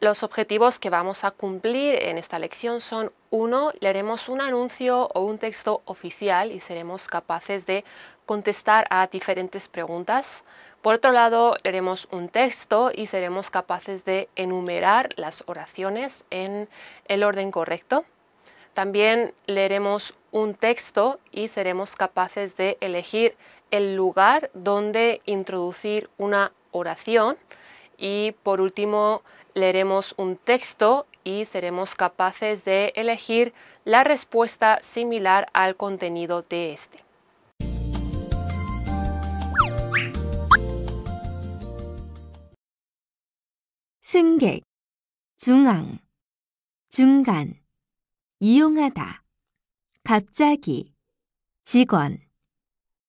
Los objetivos que vamos a cumplir en esta lección son uno, Leeremos un anuncio o un texto oficial y seremos capaces de contestar a diferentes preguntas. Por otro lado, leeremos un texto y seremos capaces de enumerar las oraciones en el orden correcto. También leeremos un texto y seremos capaces de elegir el lugar donde introducir una oración. Y por último, leeremos un texto y seremos capaces de elegir la respuesta similar al contenido de este. 승객, 중앙, 중간, 이용하다, 갑자기, 직원,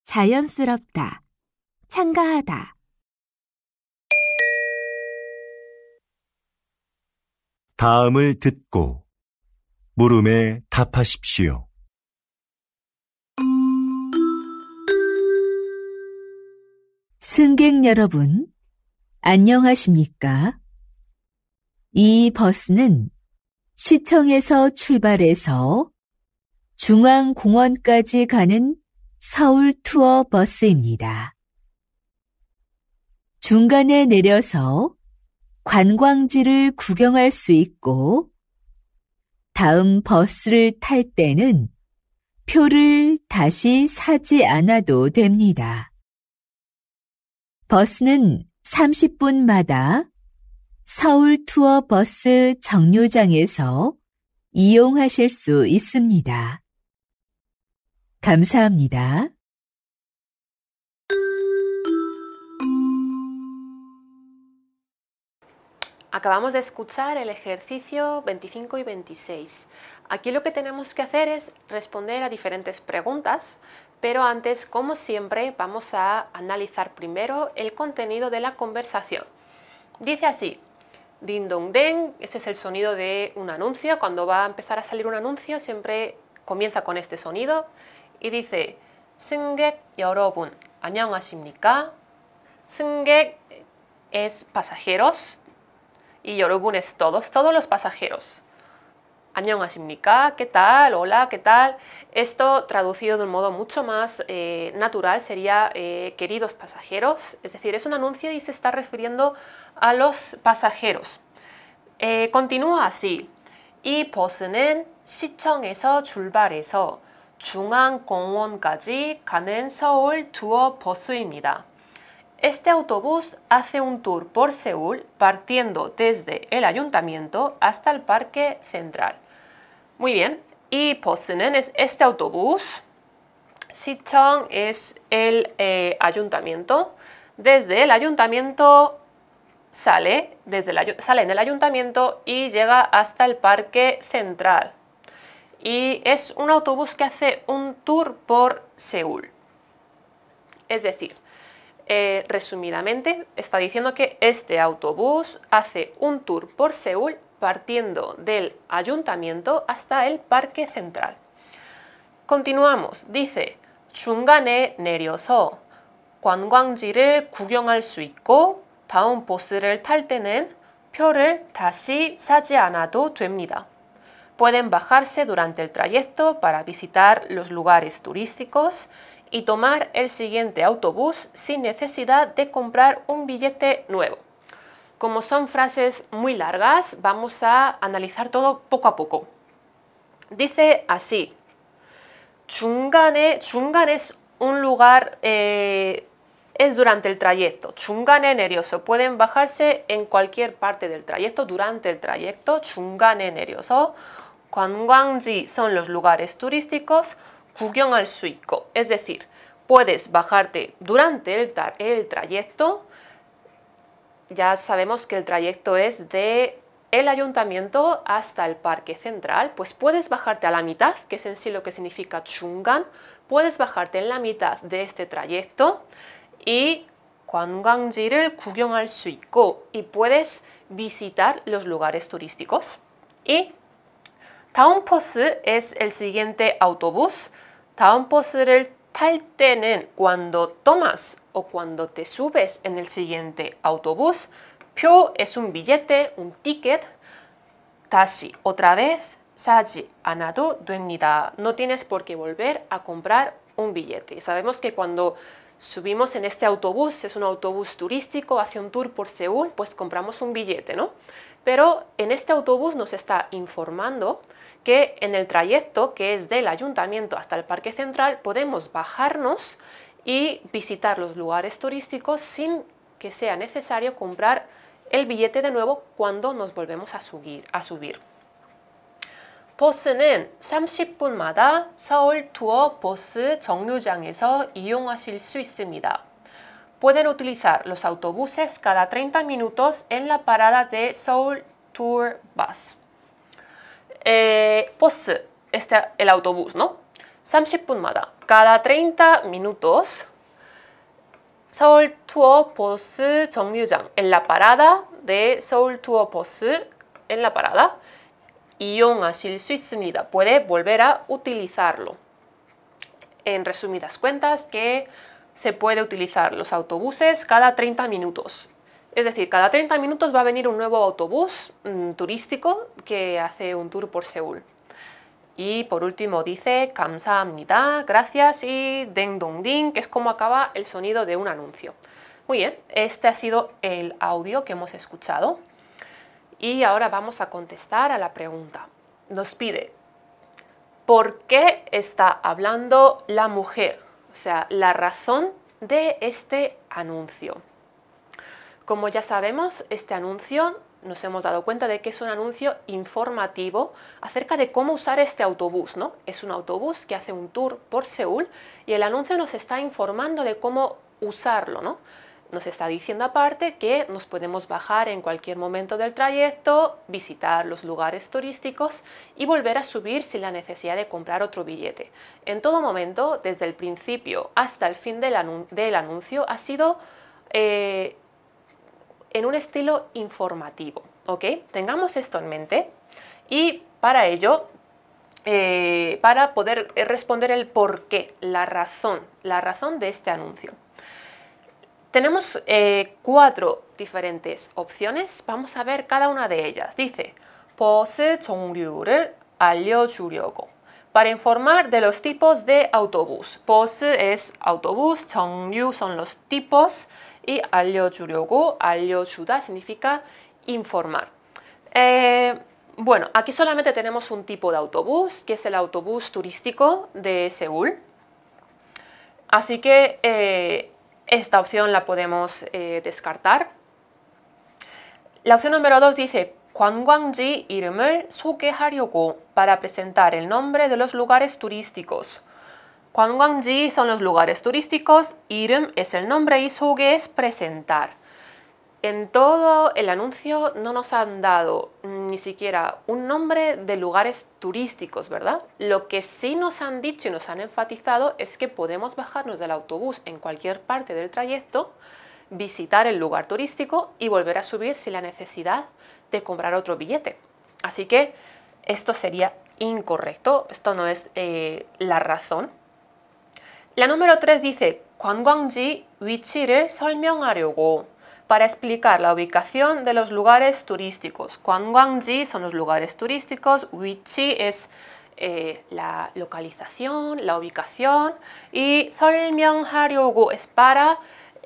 자연스럽다, 다음을 듣고 물음에 답하십시오. 승객 여러분, 안녕하십니까? 이 버스는 시청에서 출발해서 중앙공원까지 가는 서울 투어 버스입니다. 중간에 내려서 관광지를 구경할 수 있고 다음 버스를 탈 때는 표를 다시 사지 않아도 됩니다. 버스는 30분마다 서울 투어 버스 정류장에서 이용하실 수 있습니다. 감사합니다. Acabamos de escuchar el ejercicio 25 y 26. Aquí lo que tenemos que hacer es responder a diferentes preguntas, pero antes, como siempre, vamos a analizar primero el contenido de la conversación. Dice así, din dong den, ese es el sonido de un anuncio, cuando va a empezar a salir un anuncio siempre comienza con este sonido y dice, 승객 여러분, 안녕하십니까? 승객 es pasajeros, y es todos, todos los pasajeros. ¿qué tal? Hola, ¿qué tal? Esto traducido de un modo mucho más eh, natural sería eh, queridos pasajeros, es decir, es un anuncio y se está refiriendo a los pasajeros. Eh, continúa así. 이 버스는 시청에서 출발해서 este autobús hace un tour por Seúl partiendo desde el ayuntamiento hasta el parque central. Muy bien, y Posenen es este autobús, Sichong es el eh, ayuntamiento, desde el ayuntamiento sale, desde sale en el ayuntamiento y llega hasta el parque central. Y es un autobús que hace un tour por Seúl. Es decir, eh, resumidamente, está diciendo que este autobús hace un tour por Seúl partiendo del ayuntamiento hasta el parque central. Continuamos, dice Chungane 내려서 관광지를 구경할 수 있고 다음 버스를 탈 때는 표를 Pueden bajarse durante el trayecto para visitar los lugares turísticos y tomar el siguiente autobús sin necesidad de comprar un billete nuevo. Como son frases muy largas, vamos a analizar todo poco a poco. Dice así, chungan es un lugar, eh, es durante el trayecto. 중간에 nervioso, pueden bajarse en cualquier parte del trayecto, durante el trayecto. Chungane nervioso. 관광지 son los lugares turísticos. Es decir, puedes bajarte durante el, trayecto. Ya sabemos que el trayecto es de el ayuntamiento hasta el parque central, pues puedes bajarte a la mitad, que es en sí lo que significa Chungan, puedes bajarte en la mitad de este trayecto y y puedes visitar los lugares turísticos. Y Taunpos es el siguiente autobús 다음 버스를 탈 때는 cuando tomas o cuando te subes en el siguiente autobús. 표 es un billete, un ticket. 다시, otra vez. Saji, 않아도 됩니다. No tienes por qué volver a comprar un billete. Sabemos que cuando subimos en este autobús, es un autobús turístico, hace un tour por Seúl, pues compramos un billete, ¿no? Pero en este autobús nos está informando que en el trayecto que es del ayuntamiento hasta el parque central podemos bajarnos y visitar los lugares turísticos sin que sea necesario comprar el billete de nuevo cuando nos volvemos a subir. A subir. Pueden utilizar los autobuses cada 30 minutos en la parada de Seoul Tour Bus eh, bus, pues, este, el autobús, ¿no? 30분마다, cada 30 minutos, Seoul Tour Bus 정류장, en la parada de Seoul Tour Bus, en la parada, 이용하실 수 있습니다. Puede volver a utilizarlo. En resumidas cuentas, que se puede utilizar los autobuses cada 30 minutos. Es decir, cada 30 minutos va a venir un nuevo autobús mm, turístico que hace un tour por Seúl. Y por último dice Amnita, gracias y Deng Dong Ding, que es como acaba el sonido de un anuncio. Muy bien, este ha sido el audio que hemos escuchado. Y ahora vamos a contestar a la pregunta. Nos pide, ¿por qué está hablando la mujer? O sea, la razón de este anuncio. Como ya sabemos, este anuncio nos hemos dado cuenta de que es un anuncio informativo acerca de cómo usar este autobús, ¿no? Es un autobús que hace un tour por Seúl y el anuncio nos está informando de cómo usarlo, ¿no? Nos está diciendo aparte que nos podemos bajar en cualquier momento del trayecto, visitar los lugares turísticos y volver a subir sin la necesidad de comprar otro billete. En todo momento, desde el principio hasta el fin del, anuncio, ha sido eh, en un estilo informativo, ¿ok? Tengamos esto en mente y para ello, eh, para poder eh, responder el por qué, la razón, la razón de este anuncio. Tenemos eh, cuatro diferentes opciones, vamos a ver cada una de ellas. Dice, Para informar de los tipos de autobús. Pose es autobús, 정류 son los tipos, y 알려주려고 알려주다 significa informar. Eh, bueno, aquí solamente tenemos un tipo de autobús, que es el autobús turístico de Seúl. Así que eh, esta opción la podemos eh, descartar. La opción número 2 dice 이름을 소개하려고 para presentar el nombre de los lugares turísticos. 관광지 son los lugares turísticos, 이름 es el nombre y 소개 es presentar. En todo el anuncio no nos han dado ni siquiera un nombre de lugares turísticos, ¿verdad? Lo que sí nos han dicho y nos han enfatizado es que podemos bajarnos del autobús en cualquier parte del trayecto, visitar el lugar turístico y volver a subir sin la necesidad de comprar otro billete. Así que esto sería incorrecto, esto no es eh, la razón la número 3 dice 관광지 위치를 Para explicar la ubicación de los lugares turísticos. 관광지 son los lugares turísticos, 위치 es eh, la localización, la ubicación y 설명하려고 es para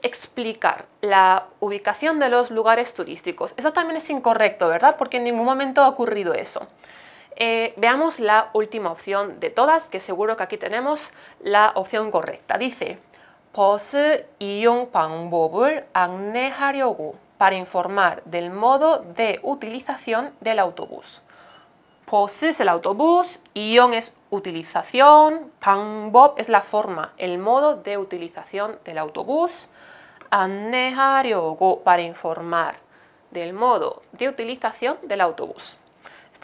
explicar la ubicación de los lugares turísticos. Eso también es incorrecto, ¿verdad? Porque en ningún momento ha ocurrido eso. Eh, veamos la última opción de todas, que seguro que aquí tenemos la opción correcta. Dice, 버스 이용 방법을 안내하려고 para informar del modo de utilización del autobús. 버스 es el autobús, ION es utilización, bob es la forma, el modo de utilización del autobús. 안내하려고 para informar del modo de utilización del autobús.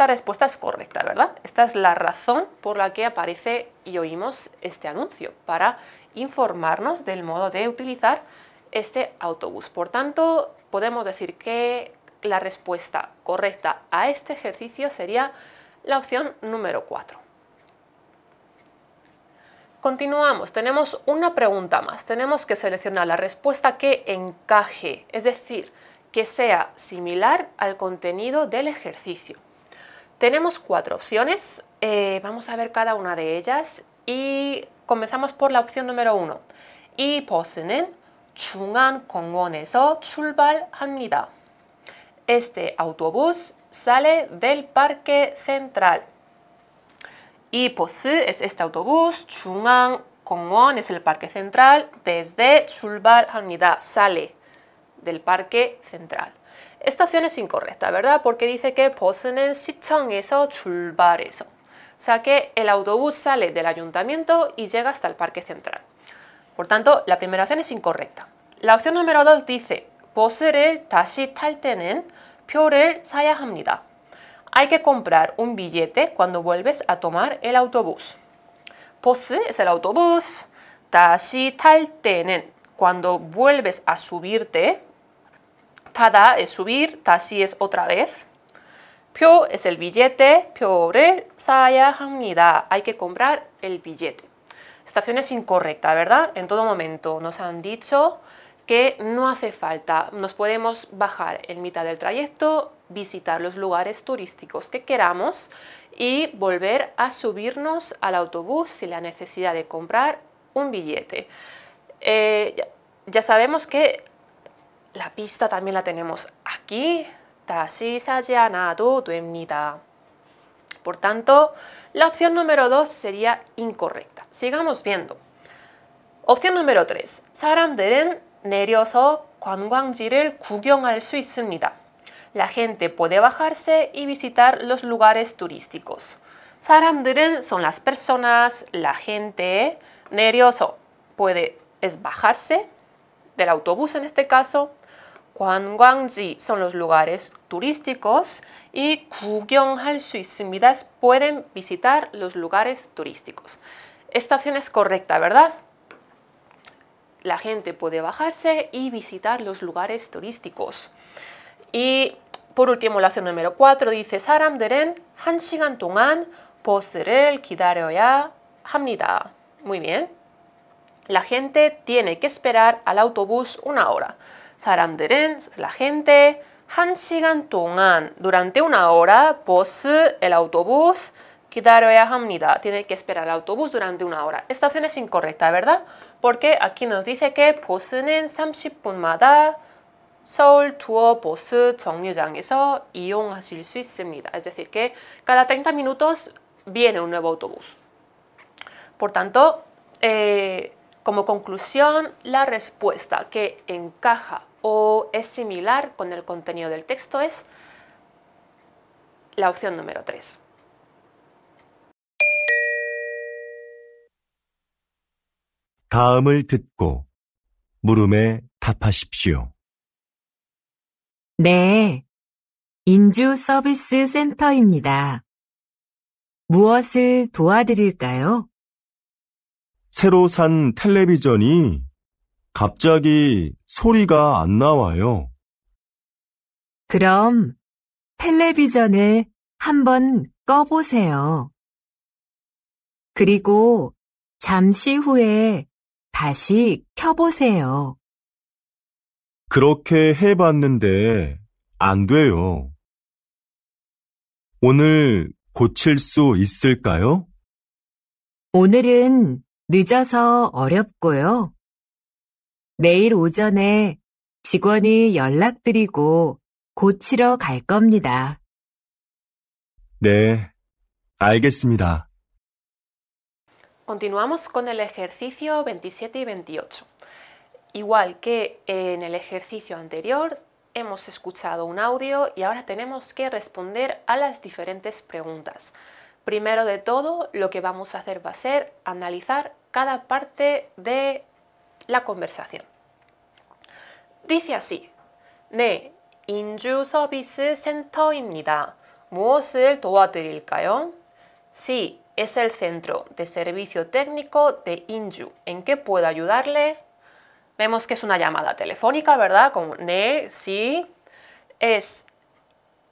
Esta respuesta es correcta, ¿verdad? Esta es la razón por la que aparece y oímos este anuncio, para informarnos del modo de utilizar este autobús. Por tanto, podemos decir que la respuesta correcta a este ejercicio sería la opción número 4. Continuamos, tenemos una pregunta más. Tenemos que seleccionar la respuesta que encaje, es decir, que sea similar al contenido del ejercicio. Tenemos cuatro opciones, eh, vamos a ver cada una de ellas y comenzamos por la opción número uno. 출발합니다. Este autobús sale del Parque Central. Y 버스 es este autobús, kongwon es el Parque Central, desde chulbal 출발합니다, sale del Parque Central. Esta opción es incorrecta, ¿verdad? Porque dice que 버스는 시청에서 출발해서. O sea que el autobús sale del ayuntamiento y llega hasta el parque central. Por tanto, la primera opción es incorrecta. La opción número 2 dice 버스를 다시 탈 때는 표를 Hay que comprar un billete cuando vuelves a tomar el autobús. 버스 es el autobús. 다시 tal cuando vuelves a subirte tada es subir, TASI es otra vez. PIO es el billete, 표를 사야 합니다. Hay que comprar el billete. Estación es incorrecta, ¿verdad? En todo momento nos han dicho que no hace falta, nos podemos bajar en mitad del trayecto, visitar los lugares turísticos que queramos y volver a subirnos al autobús sin la necesidad de comprar un billete. Eh, ya sabemos que la pista también la tenemos aquí. Por tanto, la opción número 2 sería incorrecta. Sigamos viendo. Opción número 3. La gente puede bajarse y visitar los lugares turísticos. 사람들은 son las personas, la gente. Nervioso puede es bajarse del autobús en este caso. 관광지 son los lugares turísticos y 구경할 수 있습니다 pueden visitar los lugares turísticos. Esta opción es correcta, ¿verdad? La gente puede bajarse y visitar los lugares turísticos. Y por último, la opción número 4 dice 사람들은 한 시간 동안 버스를 Muy bien. La gente tiene que esperar al autobús una hora. 사람들은, la gente, 한 시간 동안, durante una hora, pose el autobús, 기다려야 합니다. Tiene que esperar el autobús durante una hora. Esta opción es incorrecta, ¿verdad? Porque aquí nos dice que 버스는 30분마다 서울 투어 버스 정류장에서 이용하실 수 있습니다. Es decir, que cada 30 minutos viene un nuevo autobús. Por tanto, eh, como conclusión, la respuesta que encaja o es similar con el contenido del texto es la opción número 3. 새로 산 텔레비전이 갑자기 소리가 안 나와요. 그럼 텔레비전을 한번 꺼보세요. 그리고 잠시 후에 다시 켜보세요. 그렇게 해봤는데 안 돼요. 오늘 고칠 수 있을까요? 오늘은 Continuamos con el ejercicio 27 y 28. Igual que en el ejercicio anterior, hemos escuchado un audio y ahora tenemos que responder a las diferentes preguntas. Primero de todo, lo que vamos a hacer va a ser analizar cada parte de la conversación. Dice así, 네, 인주 서비스 센터입니다. 무엇을 도와드릴까요? Sí, es el centro de servicio técnico de Inju. ¿En qué puedo ayudarle? Vemos que es una llamada telefónica, ¿verdad? Con ne, sí. Es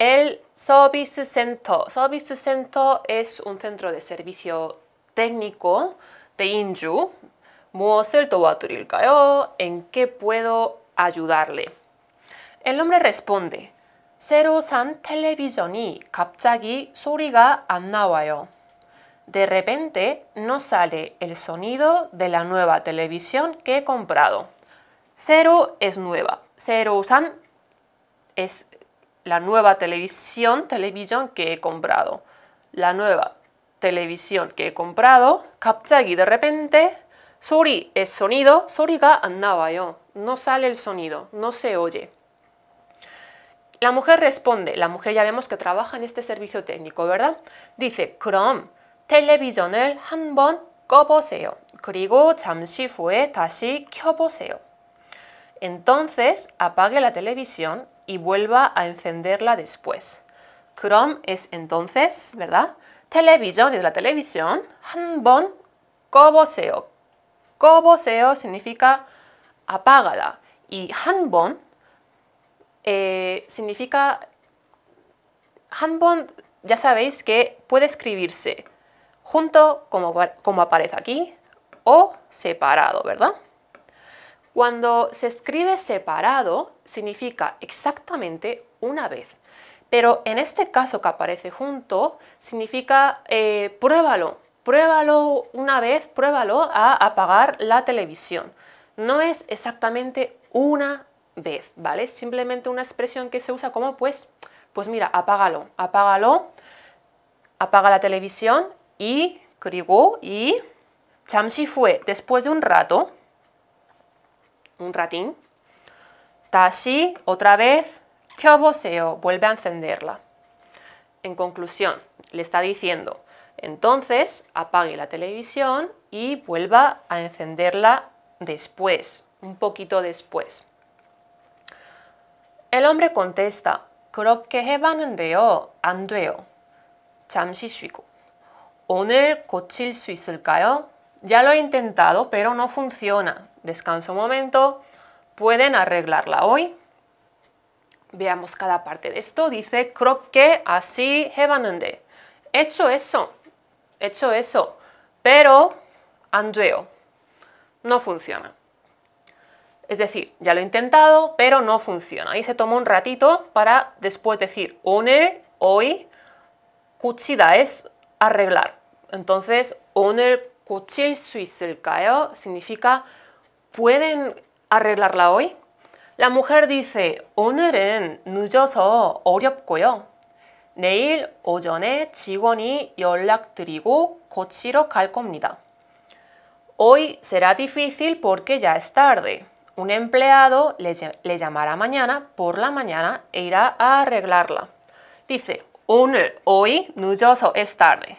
el Service Center. Service Center es un centro de servicio técnico 대인주, 무엇을 도와드릴까요? ¿En qué puedo ayudarle? El hombre responde, 새로 san 텔레비전이 갑자기 소리가 안 나와요. De repente no sale el sonido de la nueva televisión que he comprado. Cero es nueva. Cero san es la nueva televisión, televisión que he comprado. La nueva televisión que he comprado, 갑자기 de repente, 소리 es sonido, 소리가 안 나와요. No sale el sonido, no se oye. La mujer responde, la mujer ya vemos que trabaja en este servicio técnico, ¿verdad? Dice, 그럼 텔레비전을 한번 꺼보세요. 그리고 잠시 후에 다시 켜보세요. Entonces, apague la televisión y vuelva a encenderla después. Chrome es entonces, ¿verdad? Televisión, es la televisión. hanbon koboseo. Koboseo significa apágala. Y hanbon, eh, significa hanbon. ya sabéis que puede escribirse junto como, como aparece aquí o separado, ¿verdad? Cuando se escribe separado significa exactamente una vez. Pero en este caso que aparece junto, significa eh, pruébalo, pruébalo una vez, pruébalo a apagar la televisión. No es exactamente una vez, ¿vale? Es simplemente una expresión que se usa como pues, pues mira, apágalo, apágalo, apaga la televisión y crigo y Chamsi fue después de un rato, un ratín, tasi, otra vez vuelve a encenderla. En conclusión, le está diciendo, entonces apague la televisión y vuelva a encenderla después, un poquito después. El hombre contesta, creo que 안 돼요. 잠시 쉬고. 오늘 cochil Ya lo he intentado, pero no funciona. Descanso un momento. ¿Pueden arreglarla hoy? Veamos cada parte de esto. Dice creo que así 해봤는데. Hecho eso. Hecho eso. Pero andreo No funciona. Es decir, ya lo he intentado, pero no funciona. Y se tomó un ratito para después decir hoy, cuchida es arreglar. Entonces, oner, cuchir, suizel, caeo Significa, ¿pueden arreglarla hoy? La mujer dice, Hoy será difícil porque ya es tarde. Un empleado le, llamará mañana por la mañana e irá a arreglarla. Dice, hoy, 늦어서 es tarde.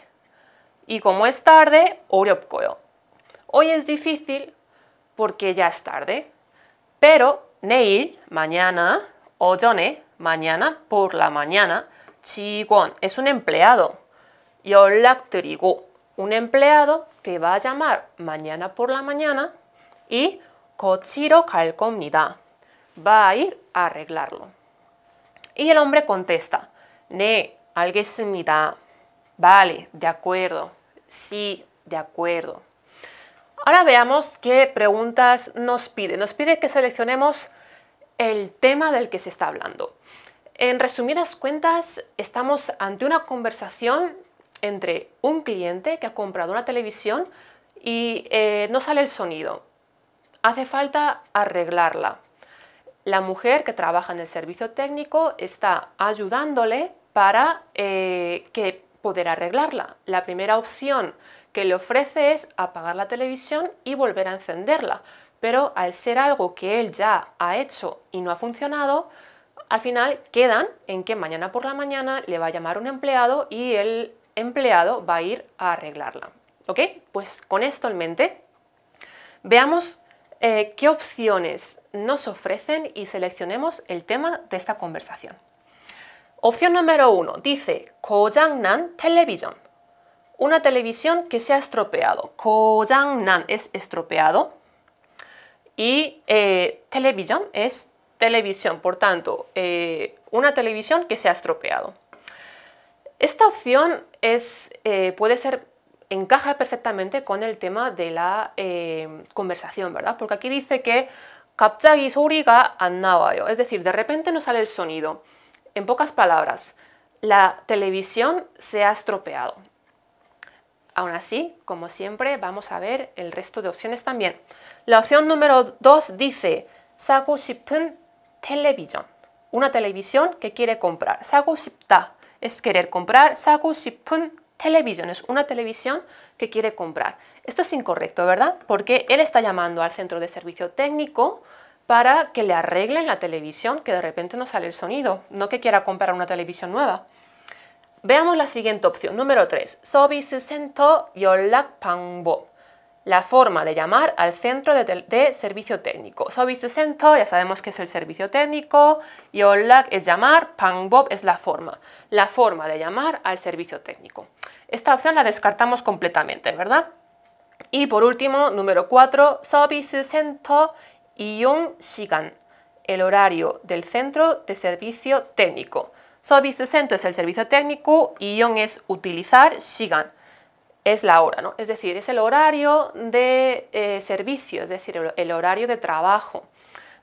Y como es tarde, Hoy es difícil porque ya es tarde, pero Neil mañana, 오전에 mañana por la mañana, 직원 es un empleado. 연락드리고 un empleado que va a llamar mañana por la mañana y cochiro 갈 겁니다. Va a ir a arreglarlo. Y el hombre contesta, ne, da Vale, de acuerdo. Sí, de acuerdo. Ahora veamos qué preguntas nos pide. Nos pide que seleccionemos el tema del que se está hablando. En resumidas cuentas, estamos ante una conversación entre un cliente que ha comprado una televisión y eh, no sale el sonido. Hace falta arreglarla. La mujer que trabaja en el servicio técnico está ayudándole para eh, que poder arreglarla. La primera opción que le ofrece es apagar la televisión y volver a encenderla, pero al ser algo que él ya ha hecho y no ha funcionado, al final quedan en que mañana por la mañana le va a llamar un empleado y el empleado va a ir a arreglarla. ¿Ok? Pues con esto en mente, veamos eh, qué opciones nos ofrecen y seleccionemos el tema de esta conversación. Opción número uno dice 고장난 televisión una televisión que se ha estropeado. nan es estropeado. Y eh, television televisión es televisión, por tanto, eh, una televisión que se ha estropeado. Esta opción es, eh, puede ser, encaja perfectamente con el tema de la conversación, ¿verdad? Porque aquí dice que es decir, de repente no sale el sonido. En pocas palabras, la televisión se ha estropeado. Aún así, como siempre, vamos a ver el resto de opciones también. La opción número 2 dice, 사고 Una televisión que quiere comprar. 사고 es querer comprar. 사고 es una televisión que quiere comprar. Esto es incorrecto, ¿verdad? Porque él está llamando al centro de servicio técnico para que le arreglen la televisión que de repente no sale el sonido, no que quiera comprar una televisión nueva. Veamos la siguiente opción, número 3. y La forma de llamar al centro de, servicio técnico. se sento, ya sabemos que es el servicio técnico. Yolak es llamar, Pangbob es la forma. La forma de llamar al servicio técnico. Esta opción la descartamos completamente, ¿verdad? Y por último, número 4, Service Center y Shigan, el horario del centro de servicio técnico. Service es el servicio técnico y es utilizar, sigan es la hora, ¿no? Es decir, es el horario de eh, servicio, es decir, el, horario de trabajo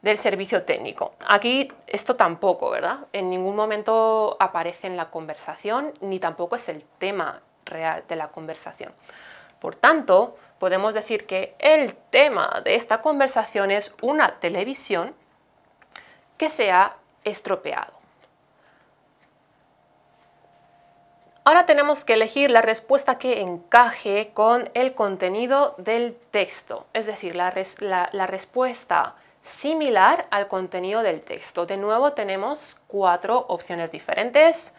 del servicio técnico. Aquí esto tampoco, ¿verdad? En ningún momento aparece en la conversación ni tampoco es el tema real de la conversación. Por tanto, podemos decir que el tema de esta conversación es una televisión que se ha estropeado. Ahora tenemos que elegir la respuesta que encaje con el contenido del texto, es decir, la, respuesta similar al contenido del texto. De nuevo tenemos cuatro opciones diferentes.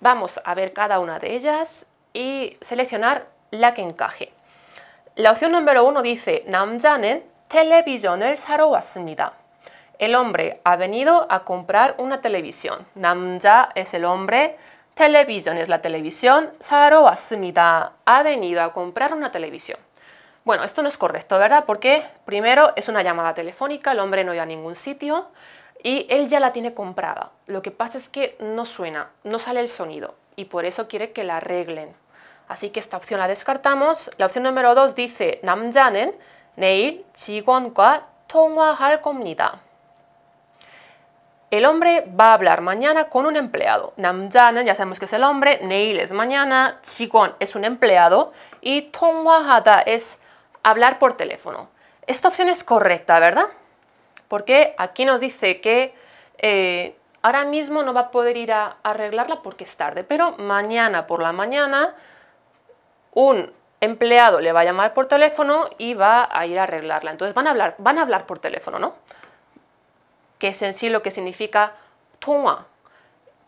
Vamos a ver cada una de ellas y seleccionar la que encaje. La opción número uno dice El hombre ha venido a comprar una televisión. Namja es el hombre, Televisión es la televisión. Zaro asmida Ha venido a comprar una televisión. Bueno, esto no es correcto, ¿verdad? Porque primero es una llamada telefónica, el hombre no iba a ningún sitio y él ya la tiene comprada. Lo que pasa es que no suena, no sale el sonido y por eso quiere que la arreglen. Así que esta opción la descartamos. La opción número 2 dice 남자는 Neil 직원과 hal 겁니다. El hombre va a hablar mañana con un empleado. Namjanen, ya sabemos que es el hombre, Neil es mañana, Chikon es un empleado y tongwahata es hablar por teléfono. Esta opción es correcta, ¿verdad? Porque aquí nos dice que eh, ahora mismo no va a poder ir a arreglarla porque es tarde, pero mañana por la mañana un empleado le va a llamar por teléfono y va a ir a arreglarla. Entonces van a hablar, van a hablar por teléfono, ¿no? que es en sí lo que significa tua.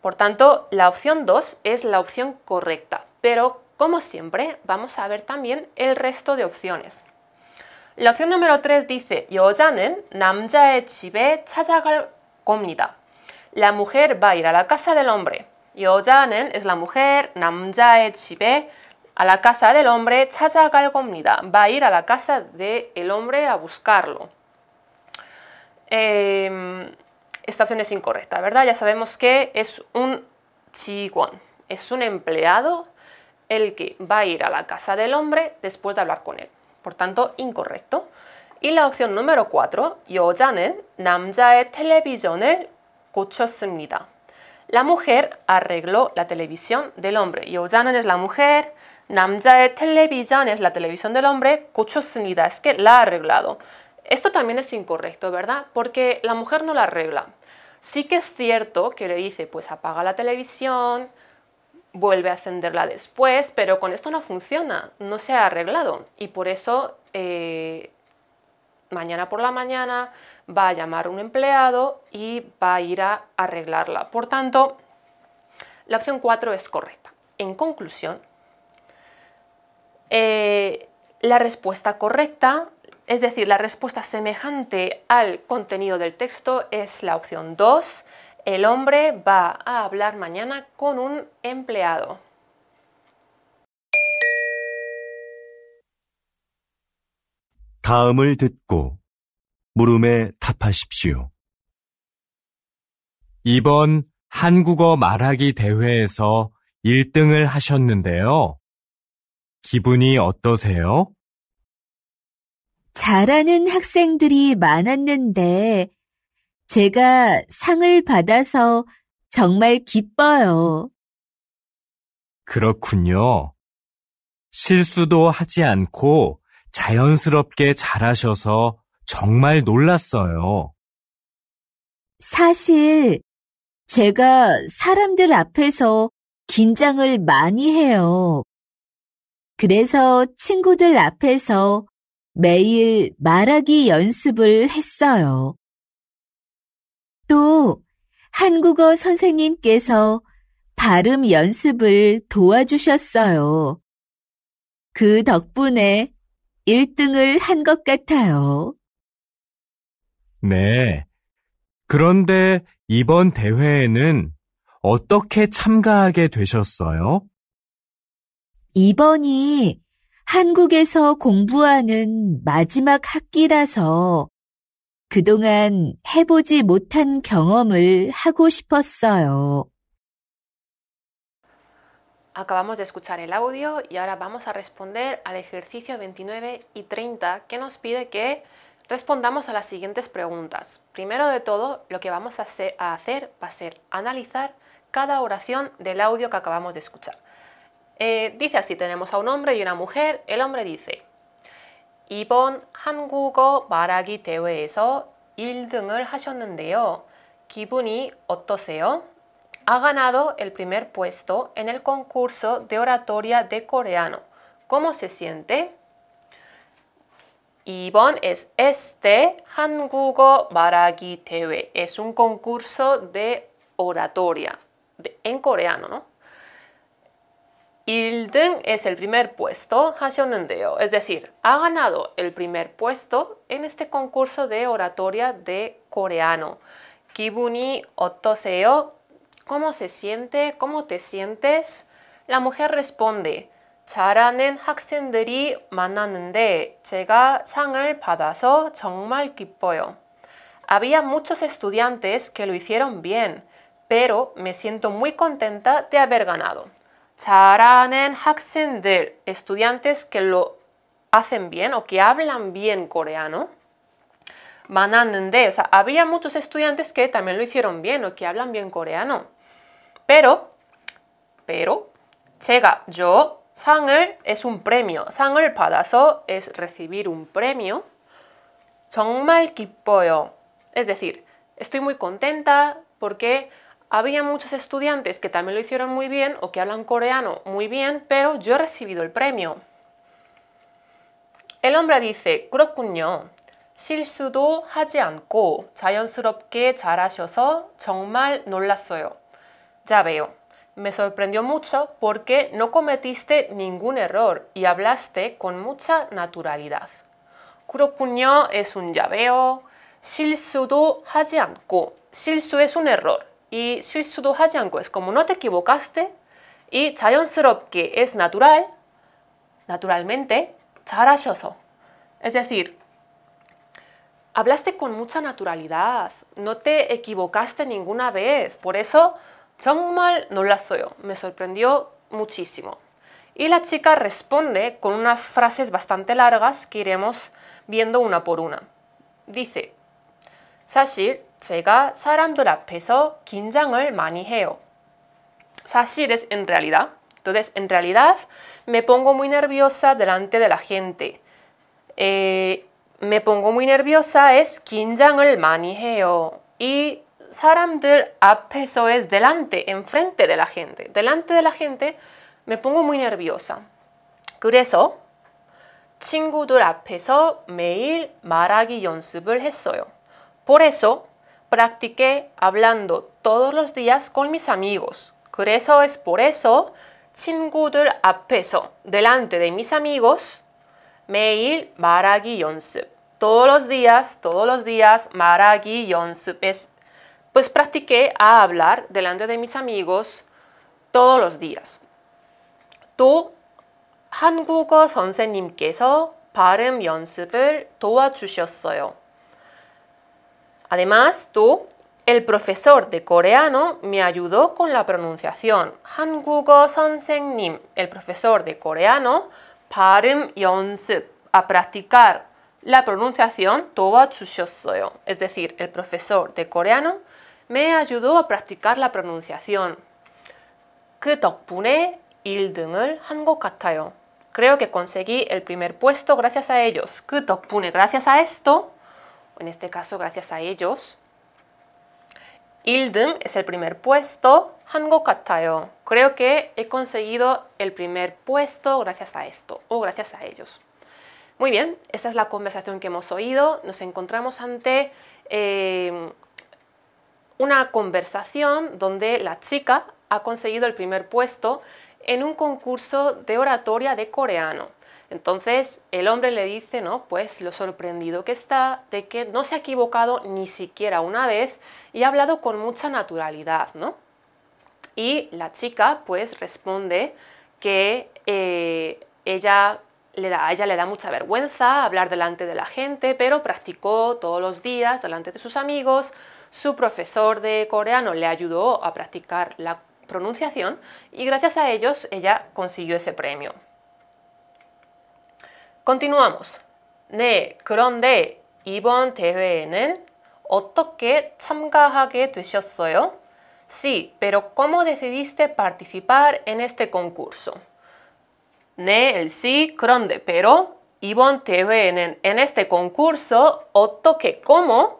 Por tanto, la opción 2 es la opción correcta, pero como siempre vamos a ver también el resto de opciones. La opción número 3 dice La mujer va a ir a la casa del hombre. 여자는 es la mujer, a la casa del hombre Va a ir a la casa del hombre a buscarlo. Em, esta opción es incorrecta, ¿verdad? Ya sabemos que es un chiguan, es un empleado el que va a ir a la casa del hombre después de hablar con él. Por tanto, incorrecto. Y la opción número 4, 여자는 namjae 텔레비전을 고쳤습니다. La mujer arregló la televisión del hombre. 여자는 es la mujer, namjae 텔레비전 es la televisión del hombre, 고쳤습니다 es que la ha arreglado. Esto también es incorrecto, ¿verdad? Porque la mujer no la arregla. Sí que es cierto que le dice, pues apaga la televisión, vuelve a encenderla después, pero con esto no funciona, no se ha arreglado. Y por eso eh, mañana por la mañana va a llamar un empleado y va a ir a arreglarla. Por tanto, la opción 4 es correcta. En conclusión, eh, la respuesta correcta es decir, la respuesta semejante al contenido del texto es la opción 2. El hombre va a hablar mañana con un empleado. 다음을 듣고 물음에 답하십시오. 이번 한국어 말하기 대회에서 1등을 하셨는데요. 기분이 어떠세요? 잘하는 학생들이 많았는데 제가 상을 받아서 정말 기뻐요. 그렇군요. 실수도 하지 않고 자연스럽게 잘하셔서 정말 놀랐어요. 사실 제가 사람들 앞에서 긴장을 많이 해요. 그래서 친구들 앞에서 매일 말하기 연습을 했어요. 또 한국어 선생님께서 발음 연습을 도와주셨어요. 그 덕분에 1등을 한 것 같아요. 네. 그런데 이번 대회에는 어떻게 참가하게 되셨어요? 이번이 못한 하고 Acabamos de escuchar el audio y ahora vamos a responder al ejercicio 29 y 30 que nos pide que respondamos a las siguientes preguntas. Primero de todo, lo que vamos a hacer va a ser analizar cada oración del audio que acabamos de escuchar. Eh, dice así, tenemos a un hombre y una mujer. El hombre dice, 이번 한국어 말하기 대회에서 1 하셨는데요. 기분이 어떠세요? Ha ganado el primer puesto en el concurso de oratoria de coreano. ¿Cómo se siente? 이번 es este 한국어 말하기 대회. Es un concurso de oratoria en coreano, ¿no? 1 es el primer puesto 하셨는데요. Es decir, ha ganado el primer puesto en este concurso de oratoria de coreano. 기분이 어떠세요? ¿Cómo se siente? ¿Cómo te sientes? La mujer responde, 잘하는 학생들이 제가 상을 받아서 정말 기뻐요. Había muchos estudiantes que lo hicieron bien, pero me siento muy contenta de haber ganado estudiantes que lo hacen bien o que hablan bien coreano. había muchos estudiantes que también lo hicieron bien o que hablan bien coreano. Pero, pero, 제가, yo, 상을 es un premio. 상을 받아서 es recibir un premio. 정말 기뻐요. Es decir, estoy muy contenta porque había muchos estudiantes que también lo hicieron muy bien o que hablan coreano muy bien, pero yo he recibido el premio. El hombre dice, 그렇군요. 실수도 하지 않고 자연스럽게 잘하셔서 정말 놀랐어요. Ya veo. Me sorprendió mucho porque no cometiste ningún error y hablaste con mucha naturalidad. 그렇군요 es un ya veo. 실수도 하지 않고. 실수 es un error y 실수도 하지 es como no te equivocaste y que es natural naturalmente 잘하셔서 es decir hablaste con mucha naturalidad no te equivocaste ninguna vez por eso 정말 놀랐어요 me sorprendió muchísimo y la chica responde con unas frases bastante largas que iremos viendo una por una. Dice, 사실 제가 사람들 앞에서 긴장을 많이 해요. 사실 es en realidad. Entonces, en realidad, me pongo muy nerviosa delante de la gente. Eh, me pongo muy nerviosa es 긴장을 많이 해요. Y 사람들 peso es delante, enfrente de la gente. Delante de la gente me pongo muy nerviosa. 그래서 친구들 앞에서 매일 말하기 연습을 했어요. Por eso, practiqué hablando todos los días con mis amigos. Por Eso es por eso, 친구들 앞에서, delante de mis amigos, 매일 말하기 연습. Todos los días, todos los días, 말하기 연습 pues practiqué a hablar delante de mis amigos todos los días. 또 한국어 선생님께서 발음 연습을 도와주셨어요. Además, tú, el profesor de coreano me ayudó con la pronunciación. 한국어 선생님, el profesor de coreano, 발음 a practicar la pronunciación 도와주셨어요. Es decir, el profesor de coreano me ayudó a practicar la pronunciación. Creo que conseguí el primer puesto gracias a ellos. 그 gracias a esto, en este caso gracias a ellos. Ildum es el primer puesto, Hango 같아요. Creo que he conseguido el primer puesto gracias a esto o gracias a ellos. Muy bien, esta es la conversación que hemos oído. Nos encontramos ante em, una conversación donde la chica ha conseguido el primer puesto en un concurso de oratoria de coreano. Entonces el hombre le dice, ¿no? Pues lo sorprendido que está de que no se ha equivocado ni siquiera una vez y ha hablado con mucha naturalidad, ¿no? Y la chica pues responde que eh, ella a ella le da mucha vergüenza hablar delante de la gente, pero practicó todos los días delante de sus amigos. Su profesor de coreano le ayudó a practicar la pronunciación y gracias a ellos ella consiguió ese premio. Continuamos. 네, 그런데 이번 대회에는 어떻게 참가하게 되셨어요? Sí, pero ¿cómo decidiste participar en este concurso? 네, el sí, 그런데, pero 이번 대회에는 en este concurso 어떻게, cómo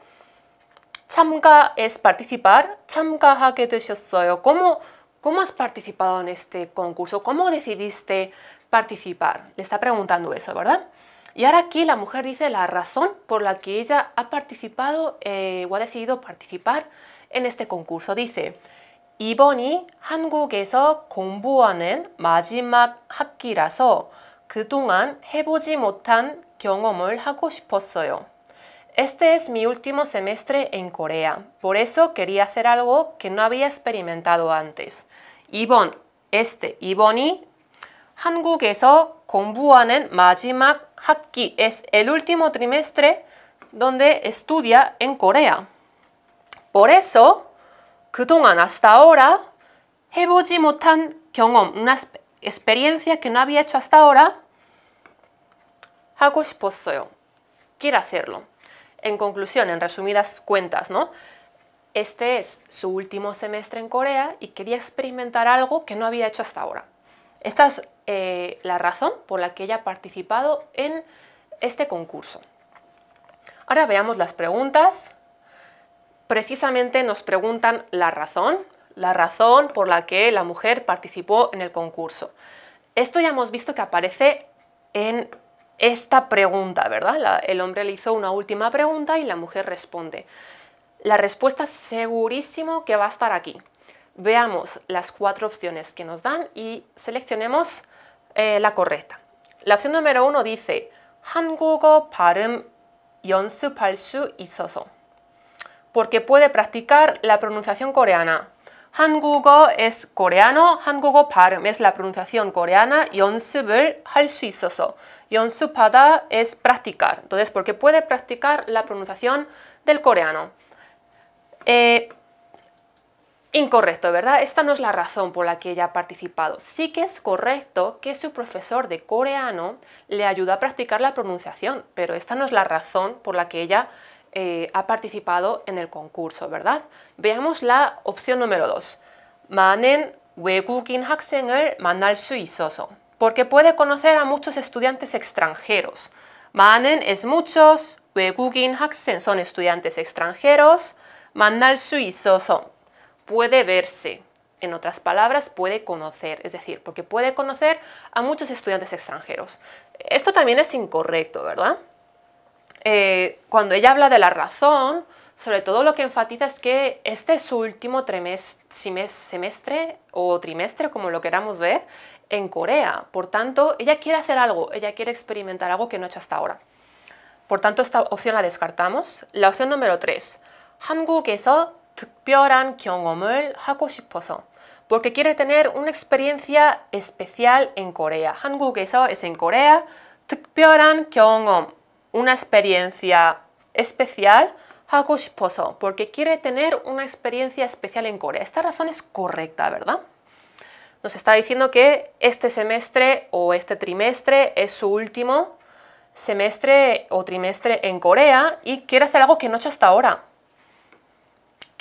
참가 es participar, 참가하게 되셨어요. ¿Cómo, cómo has participado en este concurso? ¿Cómo decidiste participar. Le está preguntando eso, ¿verdad? Y ahora aquí la mujer dice la razón por la que ella ha participado eh, o ha decidido participar en este concurso. Dice, 이번이 한국에서 공부하는 마지막 학기라서 그동안 해보지 못한 경험을 하고 싶었어요. Este es mi último semestre en Corea, por eso quería hacer algo que no había experimentado antes. Ibon, este, Iboni 한국에서 공부하는 마지막 학기 es el último trimestre donde estudia en Corea. Por eso, 그동안 hasta ahora 해보지 못한 경험, una experiencia que no había hecho hasta ahora, 하고 싶었어요. Quiero hacerlo. En conclusión, en resumidas cuentas, ¿no? Este es su último semestre en Corea y quería experimentar algo que no había hecho hasta ahora. Esta es eh, la razón por la que ella ha participado en este concurso. Ahora veamos las preguntas. Precisamente nos preguntan la razón, la razón por la que la mujer participó en el concurso. Esto ya hemos visto que aparece en esta pregunta, ¿verdad? el hombre le hizo una última pregunta y la mujer responde. La respuesta segurísimo que va a estar aquí veamos las cuatro opciones que nos dan y seleccionemos eh, la correcta. La opción número uno dice 한국어 발음 연습할 수 있어서 porque puede practicar la pronunciación coreana. 한국어 es coreano, 한국어 발음 es la pronunciación coreana, 연습을 수 있어서. 연습하다 es practicar. Entonces, porque puede practicar la pronunciación del coreano. Eh, Incorrecto, ¿verdad? Esta no es la razón por la que ella ha participado. Sí que es correcto que su profesor de coreano le ayuda a practicar la pronunciación, pero esta no es la razón por la que ella eh, ha participado en el concurso, ¿verdad? Veamos la opción número 2. 많은 외국인 학생을 만날 수 있어서. Porque puede conocer a muchos estudiantes extranjeros. 많은 es muchos, 외국인 학생 son estudiantes extranjeros, 만날 수 있어서 puede verse, en otras palabras, puede conocer, es decir, porque puede conocer a muchos estudiantes extranjeros. Esto también es incorrecto, ¿verdad? Eh, cuando ella habla de la razón, sobre todo lo que enfatiza es que este es su último semestre o trimestre, como lo queramos ver, en Corea. Por tanto, ella quiere hacer algo, ella quiere experimentar algo que no ha hecho hasta ahora. Por tanto, esta opción la descartamos. La opción número 3. 한국에서 특별한 경험을 하고 싶어서. Porque quiere tener una experiencia especial en Corea. 한국에서 es en Corea. 특별한 경험, una experiencia especial 하고 싶어서. Porque quiere tener una experiencia especial en Corea. Esta razón es correcta, ¿verdad? Nos está diciendo que este semestre o este trimestre es su último semestre o trimestre en Corea y quiere hacer algo que no ha hecho hasta ahora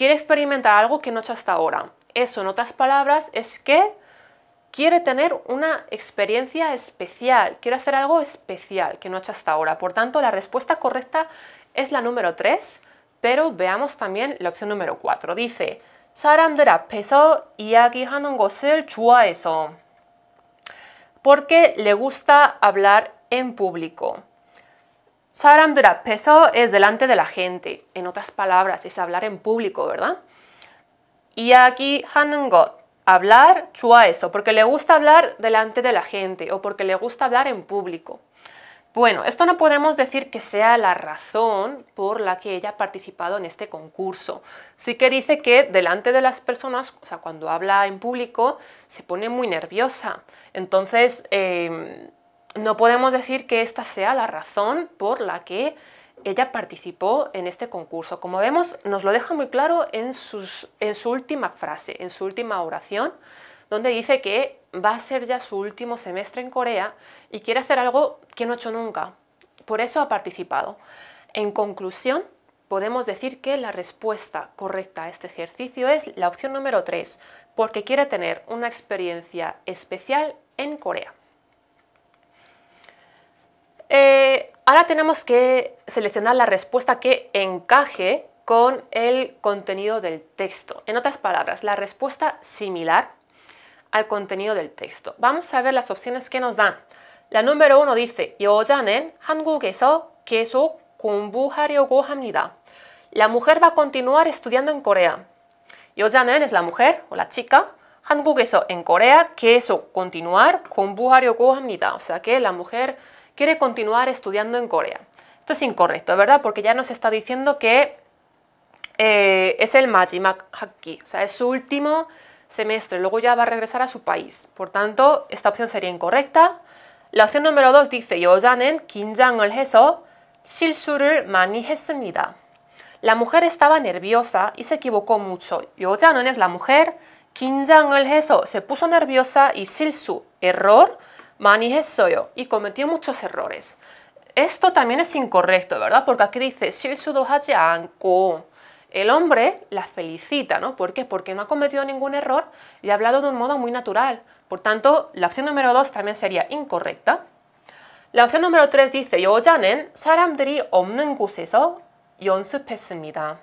quiere experimentar algo que no ha hecho hasta ahora. Eso, en otras palabras, es que quiere tener una experiencia especial, quiere hacer algo especial que no ha hecho hasta ahora. Por tanto, la respuesta correcta es la número 3, pero veamos también la opción número 4. Dice, 사람들 앞에서 이야기하는 것을 좋아해서. Porque le gusta hablar en público. 사람들 peso es delante de la gente. En otras palabras, es hablar en público, ¿verdad? Y aquí, hanengot, hablar, chua eso, porque le gusta hablar delante de la gente o porque le gusta hablar en público. Bueno, esto no podemos decir que sea la razón por la que ella ha participado en este concurso. Sí que dice que delante de las personas, o sea, cuando habla en público, se pone muy nerviosa. Entonces, em, no podemos decir que esta sea la razón por la que ella participó en este concurso. Como vemos, nos lo deja muy claro en, su última frase, en su última oración, donde dice que va a ser ya su último semestre en Corea y quiere hacer algo que no ha hecho nunca. Por eso ha participado. En conclusión, podemos decir que la respuesta correcta a este ejercicio es la opción número 3, porque quiere tener una experiencia especial en Corea. Eh, ahora tenemos que seleccionar la respuesta que encaje con el contenido del texto. En otras palabras, la respuesta similar al contenido del texto. Vamos a ver las opciones que nos dan. La número uno dice, 여자는 La mujer va a continuar estudiando en Corea. 여자는 es la mujer o la chica. 한국에서 en Corea 계속 continuar 공부하려고 hamnida. O sea que la mujer quiere continuar estudiando en Corea. Esto es incorrecto, ¿verdad? Porque ya nos está diciendo que eh, es el Majimak Hakki, o sea, es su último semestre, luego ya va a regresar a su país. Por tanto, esta opción sería incorrecta. La opción número 2 dice, yo 긴장을 해서 실수를 많이 La mujer estaba nerviosa y se equivocó mucho. yo janen es la mujer, el Heso se puso nerviosa y Su error, manejé y cometió muchos errores. Esto también es incorrecto, ¿verdad? Porque aquí dice el hombre la felicita, ¿no? ¿Por qué? Porque no ha cometido ningún error y ha hablado de un modo muy natural. Por tanto, la opción número 2 también sería incorrecta. La opción número 3 dice Yo 여자는 사람들이 없는 곳에서 연습했습니다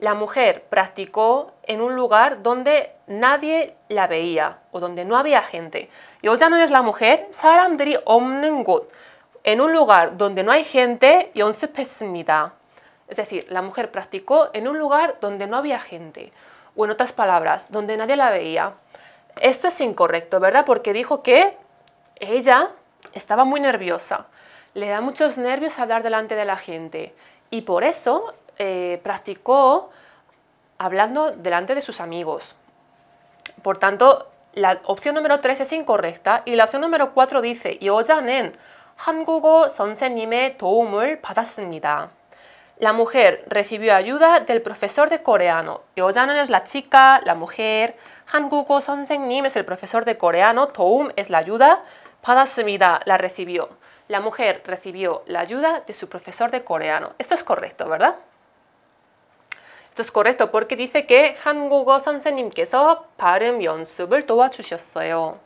la mujer practicó en un lugar donde nadie la veía o donde no había gente. Y ya no es la mujer Saramdri la en un lugar donde no hay gente, y 연습했습니다. Es decir, la mujer practicó en un lugar donde no había gente, o en otras palabras, donde nadie la veía. Esto es incorrecto, ¿verdad? Porque dijo que ella estaba muy nerviosa. Le da muchos nervios hablar delante de la gente. Y por eso eh, practicó hablando delante de sus amigos. Por tanto, la opción número 3 es incorrecta y la opción número 4 dice La mujer recibió ayuda del profesor de coreano. es la chica, la mujer. es el profesor de coreano. es la ayuda. La recibió. La mujer recibió la ayuda de su profesor de coreano. Esto es correcto, ¿verdad? Esto es correcto porque dice que O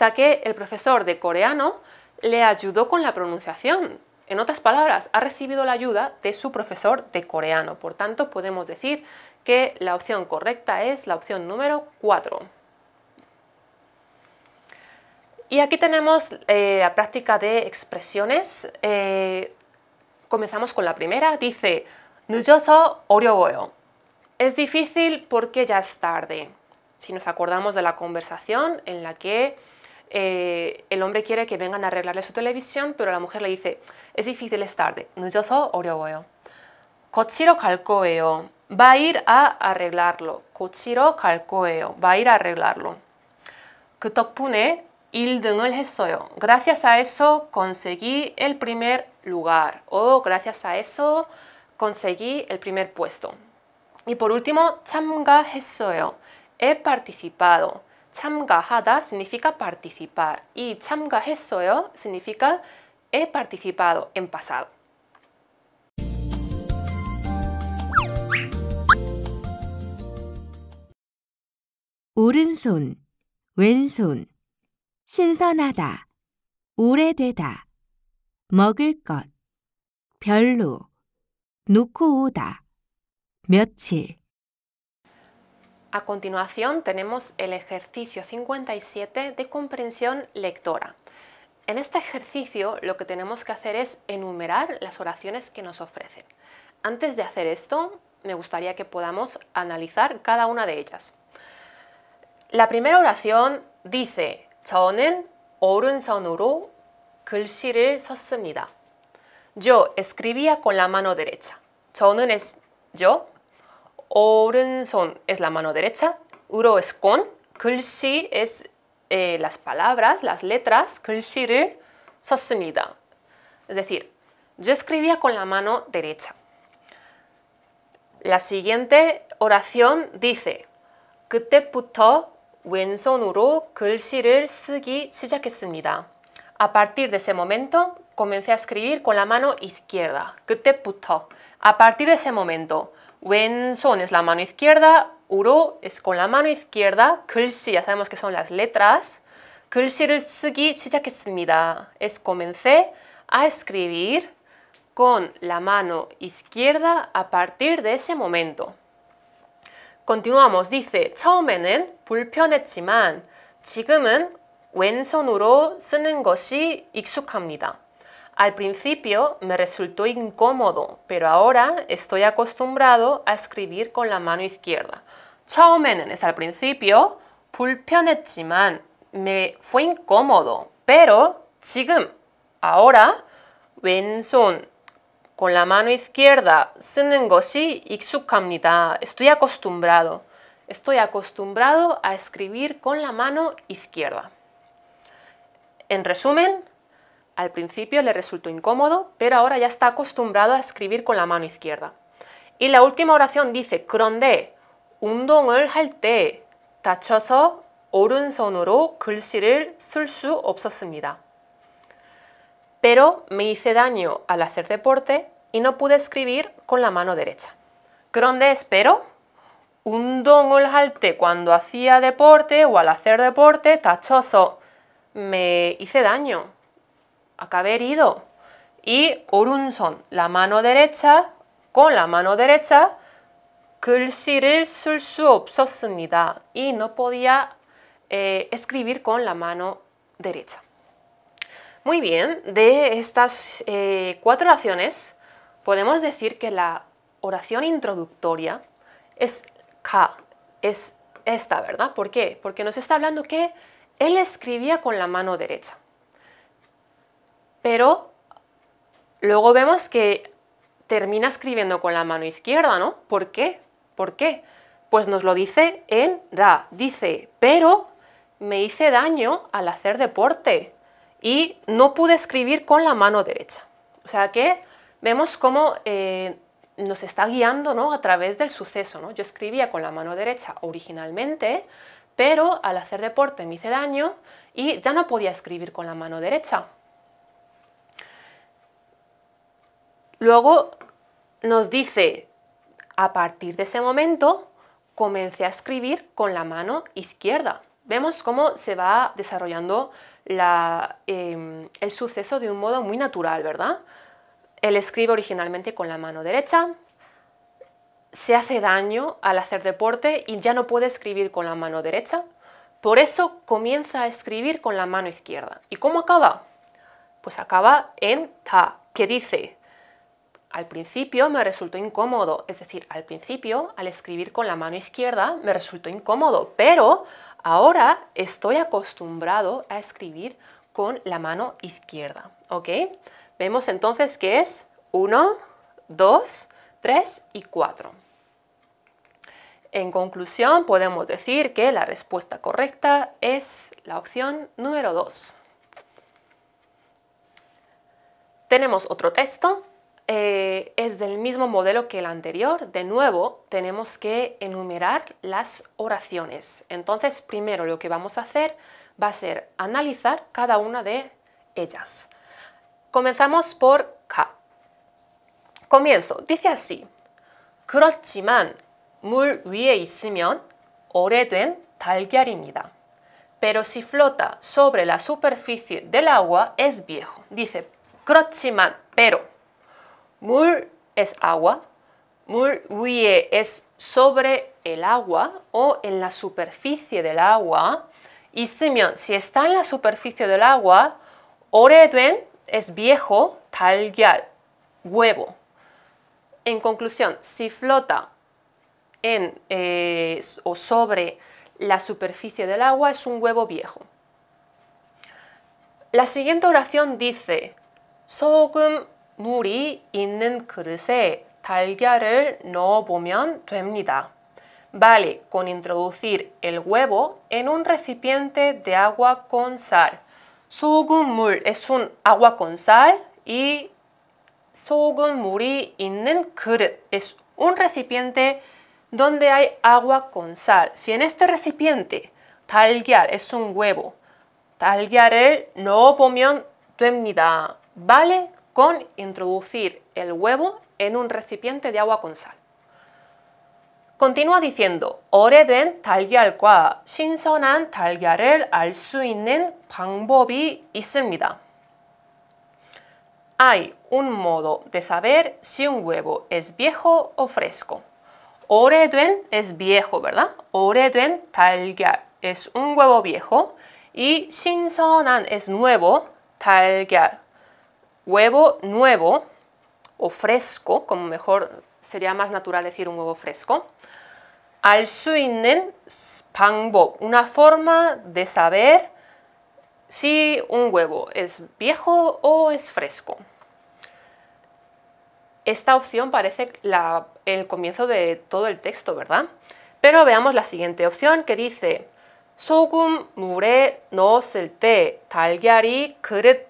sea que el profesor de coreano le ayudó con la pronunciación. En otras palabras, ha recibido la ayuda de su profesor de coreano. Por tanto, podemos decir que la opción correcta es la opción número 4. Y aquí tenemos eh, la práctica de expresiones. Eh, comenzamos con la primera. Dice, 늦어서 어려워요. Es difícil porque ya es tarde. Si nos acordamos de la conversación en la que eh, el hombre quiere que vengan a arreglarle su televisión, pero la mujer le dice, es difícil, es tarde. 늦어서 어려워요. 거치러 갈 Va a ir a arreglarlo. Kochiro 갈 Va a ir a arreglarlo. 그 덕분에 Gracias a eso conseguí el primer lugar. O gracias a eso conseguí el primer puesto. Y por último, 참가했어요. He participado. hada significa participar y 참가했어요 significa he participado en pasado. 신선하다, 오래되다, 먹을 a continuación tenemos el ejercicio 57 de comprensión lectora. En este ejercicio lo que tenemos que hacer es enumerar las oraciones que nos ofrecen. Antes de hacer esto, me gustaría que podamos analizar cada una de ellas. La primera oración dice, 저는 오른손으로 글씨를 yo escribía con la mano derecha. 저는 es yo. 오른손 es la mano derecha. 우로 es con. 글씨 es eh, las palabras, las letras. 글씨를 썼습니다. Es decir, yo escribía con la mano derecha. La siguiente oración dice 그때부터 왼손으로 글씨를 쓰기 시작했습니다. A partir de ese momento comencé a escribir con la mano izquierda. puto. A partir de ese momento, son es la mano izquierda, uro es con la mano izquierda, 글씨 ya sabemos que son las letras. 글씨를 쓰기 시작했습니다. Es comencé a escribir con la mano izquierda a partir de ese momento. Continuamos, dice 처음에는 불편했지만 지금은 왼손으로 쓰는 것이 익숙합니다. Al principio me resultó incómodo, pero ahora estoy acostumbrado a escribir con la mano izquierda. 처음에는 es al principio 불편했지만 me fue incómodo, pero 지금 ahora 왼손 con la mano izquierda 쓰는 것이 익숙합니다. Estoy acostumbrado. Estoy acostumbrado a escribir con la mano izquierda. En resumen, al principio le resultó incómodo, pero ahora ya está acostumbrado a escribir con la mano izquierda. Y la última oración dice Pero me hice daño al hacer deporte y no pude escribir con la mano derecha. 그런데 espero cuando hacía deporte o al hacer deporte me hice daño acabé herido. Y orunson, la mano derecha, con la mano derecha, Y no podía eh, escribir con la mano derecha. Muy bien, de estas eh, cuatro oraciones podemos decir que la oración introductoria es K es esta, ¿verdad? ¿Por qué? Porque nos está hablando que él escribía con la mano derecha pero luego vemos que termina escribiendo con la mano izquierda, ¿no? ¿Por qué? ¿Por qué? Pues nos lo dice en Ra. Dice, pero me hice daño al hacer deporte y no pude escribir con la mano derecha. O sea que vemos cómo eh, nos está guiando ¿no? a través del suceso. Yo escribía con la mano derecha originalmente, pero al hacer deporte me hice daño y ya no podía escribir con la mano derecha. Luego nos dice, a partir de ese momento, comencé a escribir con la mano izquierda. Vemos cómo se va desarrollando em, el suceso de un modo muy natural, ¿verdad? Él escribe originalmente con la mano derecha, se hace daño al hacer deporte y ya no puede escribir con la mano derecha, por eso comienza a escribir con la mano izquierda. ¿Y cómo acaba? Pues acaba en ta, que dice al principio me resultó incómodo, es decir, al principio al escribir con la mano izquierda me resultó incómodo, pero ahora estoy acostumbrado a escribir con la mano izquierda, ¿ok? Vemos entonces que es 1, 2, 3 y 4. En conclusión, podemos decir que la respuesta correcta es la opción número 2. Tenemos otro texto eh, es del mismo modelo que el anterior. De nuevo, tenemos que enumerar las oraciones. Entonces, primero lo que vamos a hacer va a ser analizar cada una de ellas. Comenzamos por K. Comienzo. Dice así. Pero si flota sobre la superficie del agua es viejo. Dice 그렇지만 pero Mur es agua. Mur huye es sobre el agua o en la superficie del agua. Y simian, si está en la superficie del agua, oredwen es viejo, tal yal, huevo. En conclusión, si flota en eh, o sobre la superficie del agua es un huevo viejo. La siguiente oración dice, Muri, 물이 있는 그릇에 no, 넣어보면 됩니다. Vale con introducir el huevo en un recipiente de agua con sal. 소금물 es un agua con sal y muri innen 그릇 es un recipiente donde hay agua con sal. Si en este recipiente 달걀 es un huevo, no 넣어보면 됩니다. Vale con introducir el huevo en un recipiente de agua con sal. Continúa diciendo, 오래된 달걀과 신선한 달걀을 알수 있는 방법이 있습니다. Hay un modo de saber si un huevo es viejo o fresco. 오래된 es viejo, ¿verdad? 오래된 달걀 es un huevo viejo y 신선한 es nuevo, 달걀 huevo nuevo o fresco, como mejor sería más natural decir un huevo fresco, al suinen spangbo, una forma de saber si un huevo es viejo o es fresco. Esta opción parece el comienzo de todo el texto, ¿verdad? Pero veamos la siguiente opción que dice 넣었을 때 달걀이 그릇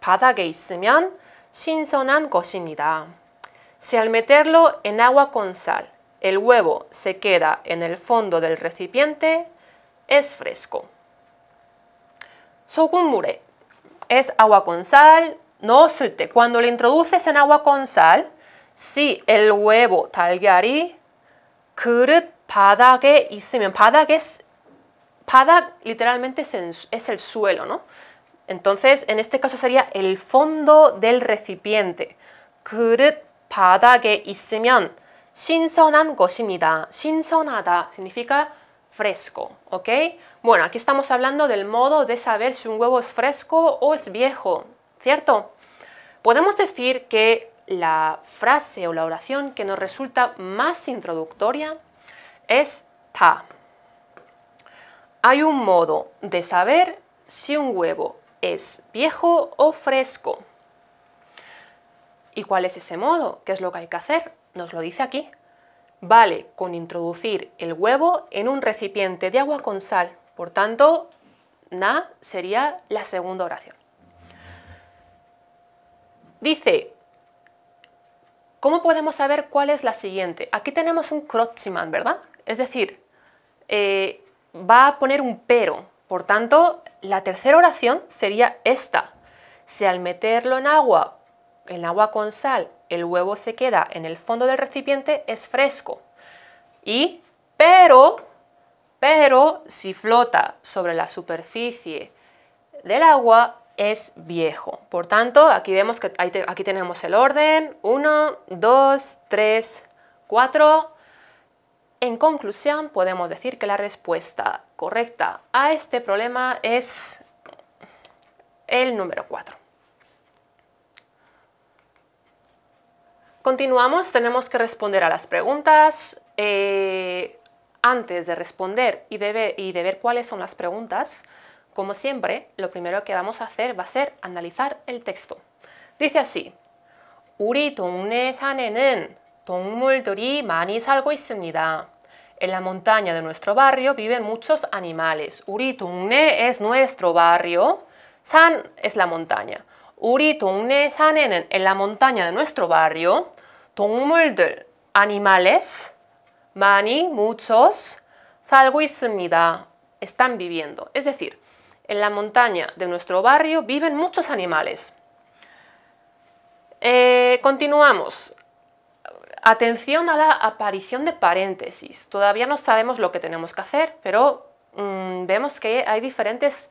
바닥에 있으면 신선한 것입니다. Si al meterlo en agua con sal el huevo se queda en el fondo del recipiente, es fresco. 소금물에 es agua con sal. No sulte. Cuando le introduces en agua con sal, si el huevo talgari, 그릇 바닥에 있으면 바닥 es literalmente es el suelo, ¿no? Entonces, en este caso sería el fondo del recipiente. 그릇 바닥에 있으면 신선한 것입니다. 신선하다 significa fresco, ¿ok? Bueno, aquí estamos hablando del modo de saber si un huevo es fresco o es viejo, ¿cierto? Podemos decir que la frase o la oración que nos resulta más introductoria es ta. Hay un modo de saber si un huevo es viejo o fresco. ¿Y cuál es ese modo? ¿Qué es lo que hay que hacer? Nos lo dice aquí. Vale con introducir el huevo en un recipiente de agua con sal. Por tanto, na sería la segunda oración. Dice, ¿cómo podemos saber cuál es la siguiente? Aquí tenemos un Croximan, ¿verdad? Es decir, eh, va a poner un pero, por tanto, la tercera oración sería esta. Si al meterlo en agua, en agua con sal, el huevo se queda en el fondo del recipiente, es fresco. Y, pero, pero, si flota sobre la superficie del agua, es viejo. Por tanto, aquí vemos que aquí tenemos el orden, 1, 2, 3, 4. En conclusión, podemos decir que la respuesta correcta a este problema es el número 4. Continuamos, tenemos que responder a las preguntas. Eh, antes de responder y de, ver, cuáles son las preguntas, como siempre, lo primero que vamos a hacer va a ser analizar el texto. Dice así, uri 동네 dongmul 동물들이 많이 살고 en la montaña de nuestro barrio viven muchos animales. Uritungne es nuestro barrio, San es la montaña. Uritungne 산에는 en la montaña de nuestro barrio 동물들 animales mani muchos salgo Están viviendo. Es decir, en la montaña de nuestro barrio viven muchos animales. Eh, continuamos. Atención a la aparición de paréntesis. Todavía no sabemos lo que tenemos que hacer, pero mm, vemos que hay diferentes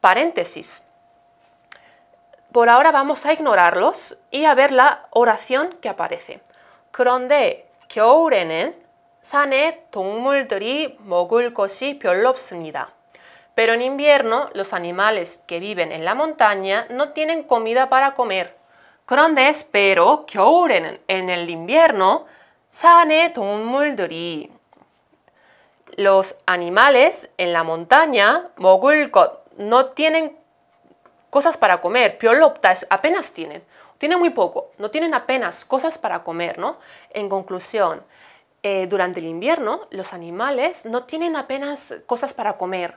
paréntesis. Por ahora vamos a ignorarlos y a ver la oración que aparece. 그런데 겨울에는 산에 동물들이 먹을 것이 Pero en invierno los animales que viven en la montaña no tienen comida para comer. 그런데 que 겨울에는 en el invierno 산에 동물들이 los animales en la montaña 먹을 no tienen cosas para comer. apenas tienen. Tienen muy poco. No tienen apenas cosas para comer, ¿no? En conclusión, eh, durante el invierno los animales no tienen apenas cosas para comer.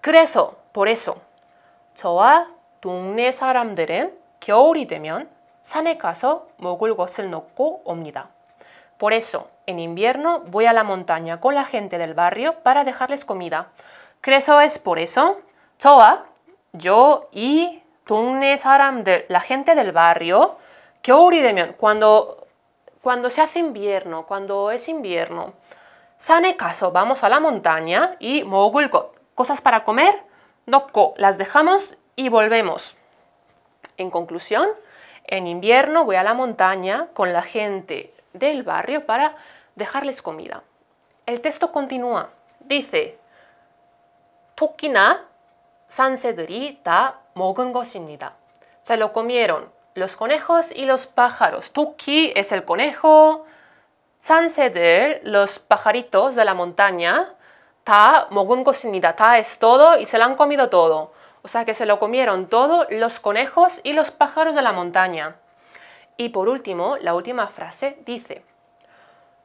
Creso, por eso 저와 동네 사람들은 겨울이 되면 산에 가서 먹을 것을 Por eso, en invierno voy a la montaña con la gente del barrio para dejarles comida. 그래서 es por eso 저와 yo y 동네 사람들, la gente del barrio, de cuando cuando se hace invierno, cuando es invierno, sane caso, vamos a la montaña y mogul cosas para comer, nokko, las dejamos y volvemos. En conclusión, en invierno voy a la montaña con la gente del barrio para dejarles comida. El texto continúa. Dice, Se lo comieron los conejos y los pájaros. Tuki es el conejo, 산새들, los pajaritos de la montaña. Ta, mogun Ta es todo y se lo han comido todo o sea que se lo comieron todos los conejos y los pájaros de la montaña. Y por último, la última frase dice,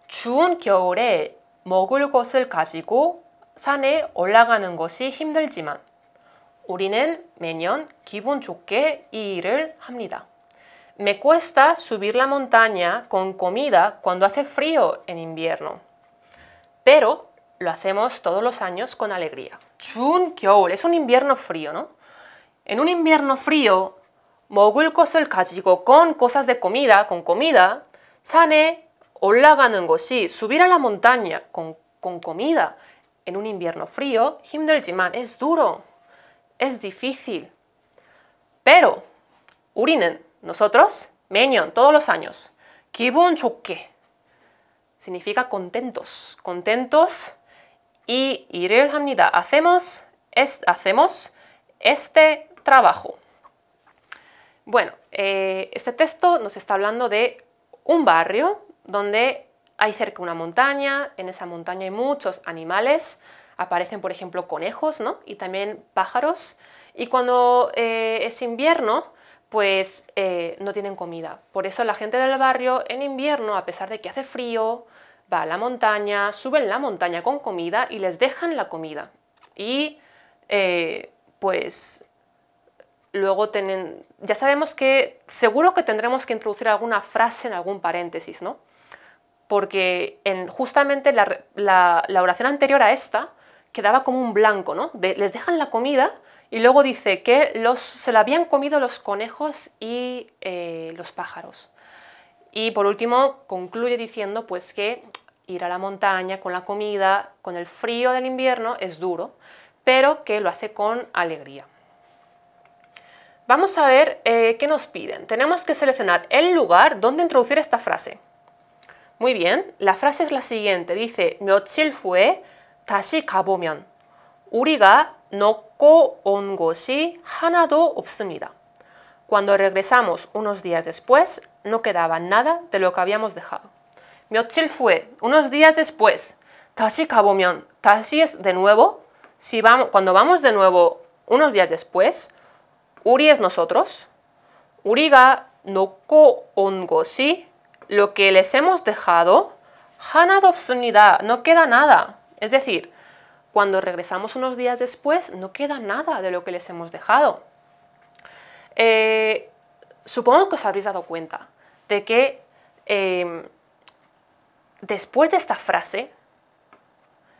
추운 겨울에 먹을 것을 가지고 산에 올라가는 것이 힘들지만 우리는 매년 기분 좋게 Me cuesta subir la montaña con comida cuando hace frío en invierno, pero lo hacemos todos los años con alegría. Chun es un invierno frío, ¿no? En un invierno frío, mogul el kajigo con cosas de comida, con comida, sane subir a la montaña con, con comida. En un invierno frío, es duro, es difícil. Pero urinen nosotros, todos los años, Kibun significa contentos, contentos y 일을 Hacemos, hacemos este trabajo. Bueno, eh, este texto nos está hablando de un barrio donde hay cerca una montaña, en esa montaña hay muchos animales, aparecen por ejemplo conejos ¿no? y también pájaros, y cuando eh, es invierno pues eh, no tienen comida. Por eso la gente del barrio en invierno, a pesar de que hace frío, va a la montaña, suben la montaña con comida y les dejan la comida. Y eh, pues luego tienen, ya sabemos que seguro que tendremos que introducir alguna frase en algún paréntesis, ¿no? Porque en justamente la, oración anterior a esta quedaba como un blanco, ¿no? les dejan la comida y luego dice que se la habían comido los conejos y eh, los pájaros. Y por último, concluye diciendo pues que ir a la montaña con la comida, con el frío del invierno es duro, pero que lo hace con alegría. Vamos a ver eh, qué nos piden. Tenemos que seleccionar el lugar donde introducir esta frase. Muy bien, la frase es la siguiente. Dice, 며칠 후에 다시 가보면 우리가 놓고 온 하나도 없습니다. Cuando regresamos unos días después, no quedaba nada de lo que habíamos dejado. Mi hotel fue, unos días después, tasi Tashi es de nuevo, si vamos, cuando vamos de nuevo unos días después, Uri es nosotros, Uriga noko lo que les hemos dejado, hana obsunidad, no queda nada. Es decir, cuando regresamos unos días después, no queda nada de lo que les hemos dejado. Eh, supongo que os habréis dado cuenta de que em, después de esta frase,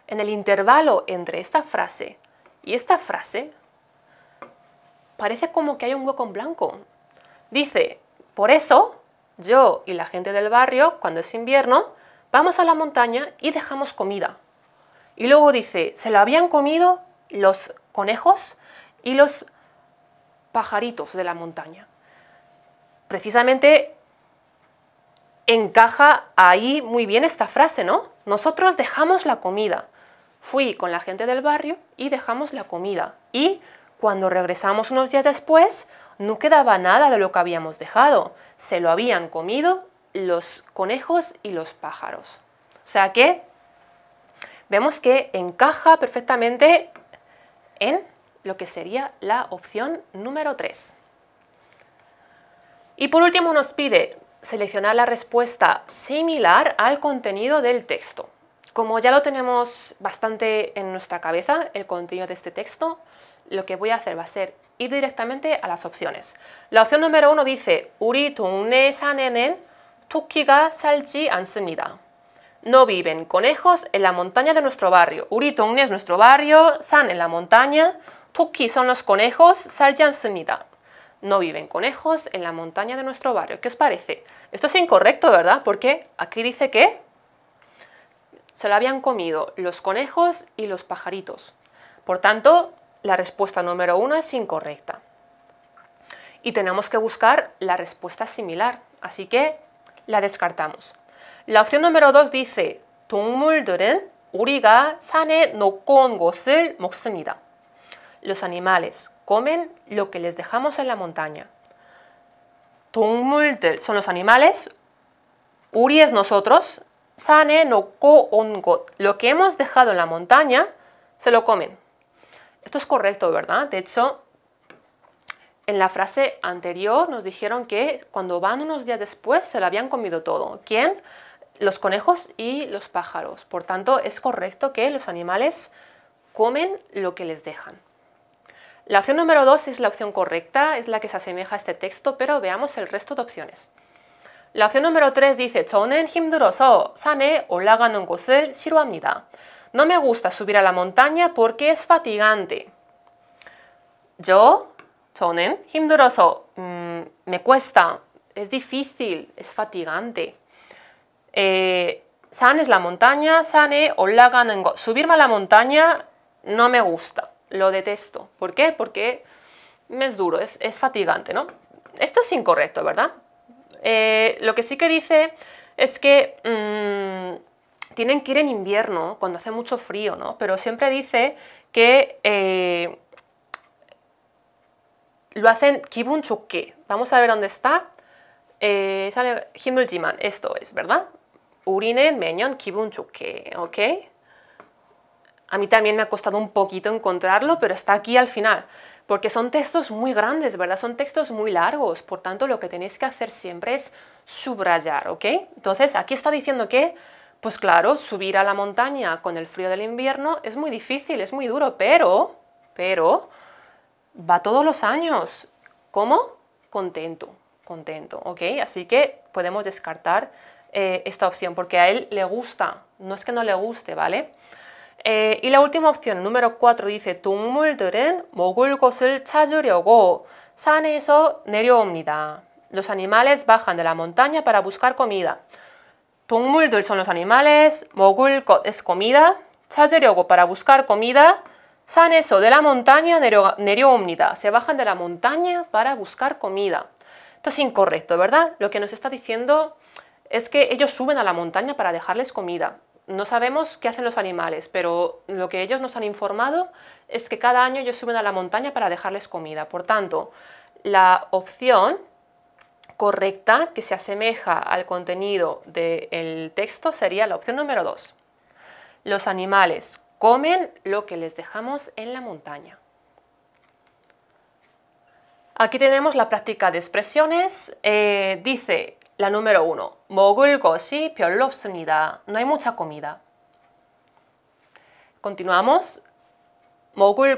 en el intervalo entre esta frase y esta frase, parece como que hay un hueco en blanco. Dice, por eso, yo y la gente del barrio, cuando es invierno, vamos a la montaña y dejamos comida. Y luego dice, se lo habían comido los conejos y los pajaritos de la montaña. Precisamente encaja ahí muy bien esta frase, ¿no? Nosotros dejamos la comida. Fui con la gente del barrio y dejamos la comida. Y cuando regresamos unos días después, no quedaba nada de lo que habíamos dejado. Se lo habían comido los conejos y los pájaros. O sea que vemos que encaja perfectamente en lo que sería la opción número 3. Y por último nos pide seleccionar la respuesta similar al contenido del texto. Como ya lo tenemos bastante en nuestra cabeza, el contenido de este texto, lo que voy a hacer va a ser ir directamente a las opciones. La opción número uno dice, 우리 동네 No viven conejos en la montaña de nuestro barrio. 우리 동네 es nuestro barrio, san en la montaña, tuki son los conejos, 살지 no viven conejos en la montaña de nuestro barrio. ¿Qué os parece? Esto es incorrecto, ¿verdad? Porque aquí dice que se lo habían comido los conejos y los pajaritos. Por tanto, la respuesta número uno es incorrecta. Y tenemos que buscar la respuesta similar, así que la descartamos. La opción número dos dice, 동물들은 산에 Los animales comen lo que les dejamos en la montaña. Tungmultel son los animales, Uri es nosotros, Sane no ko ongot, lo que hemos dejado en la montaña, se lo comen. Esto es correcto, ¿verdad? De hecho, en la frase anterior nos dijeron que cuando van unos días después se lo habían comido todo. ¿Quién? Los conejos y los pájaros. Por tanto, es correcto que los animales comen lo que les dejan. La opción número 2 es la opción correcta, es la que se asemeja a este texto, pero veamos el resto de opciones. La opción número 3 dice 저는 힘들어서 산에 올라가는 싫어합니다. No me gusta subir a la montaña porque es fatigante. Yo, 저는 힘들어서 me cuesta, es difícil, es fatigante. Eh, es la montaña, 산에 올라가는 것, subirme a la montaña no me gusta lo detesto. ¿Por qué? Porque es duro, es, fatigante, ¿no? Esto es incorrecto, ¿verdad? Eh, lo que sí que dice es que mm, tienen que ir en invierno, cuando hace mucho frío, ¿no? Pero siempre dice que eh, lo hacen kibun Vamos a ver dónde está. Eh, sale Himmeljiman, esto es, ¿verdad? Urinen, meñon, kibun ¿ok? A mí también me ha costado un poquito encontrarlo, pero está aquí al final, porque son textos muy grandes, ¿verdad? Son textos muy largos, por tanto lo que tenéis que hacer siempre es subrayar, ¿ok? Entonces aquí está diciendo que, pues claro, subir a la montaña con el frío del invierno es muy difícil, es muy duro, pero, pero, va todos los años. ¿Cómo? Contento, contento, ¿ok? Así que podemos descartar eh, esta opción, porque a él le gusta, no es que no le guste, ¿vale? Eh, y la última opción, número 4, dice 동물들은 먹을 것을 찾으려고 산에서 내려옵니다. Los animales bajan de la montaña para buscar comida. 동물들 son los animales, 먹을 es comida, 찾으려고 para buscar comida, 산에서 de la montaña 내려옵니다. Se bajan de la montaña para buscar comida. Esto es incorrecto, ¿verdad? Lo que nos está diciendo es que ellos suben a la montaña para dejarles comida no sabemos qué hacen los animales, pero lo que ellos nos han informado es que cada año ellos suben a la montaña para dejarles comida. Por tanto, la opción correcta que se asemeja al contenido del texto sería la opción número 2. Los animales comen lo que les dejamos en la montaña. Aquí tenemos la práctica de expresiones. Eh, dice, la número uno. 먹을 것이 별로 No hay mucha comida. Continuamos. 먹을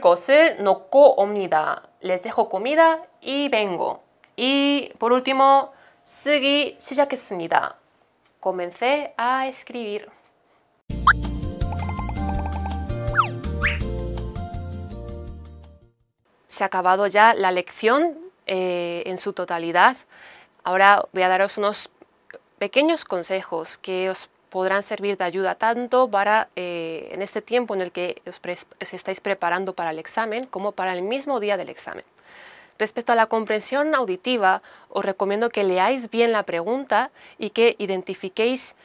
no co omnida. Les dejo comida y vengo. Y por último, 쓰기 시작했습니다. Comencé a escribir. Se ha acabado ya la lección eh, en su totalidad. Ahora voy a daros unos pequeños consejos que os podrán servir de ayuda tanto para eh, en este tiempo en el que os estáis preparando para el examen como para el mismo día del examen. Respecto a la comprensión auditiva, os recomiendo que leáis bien la pregunta y que identifiquéis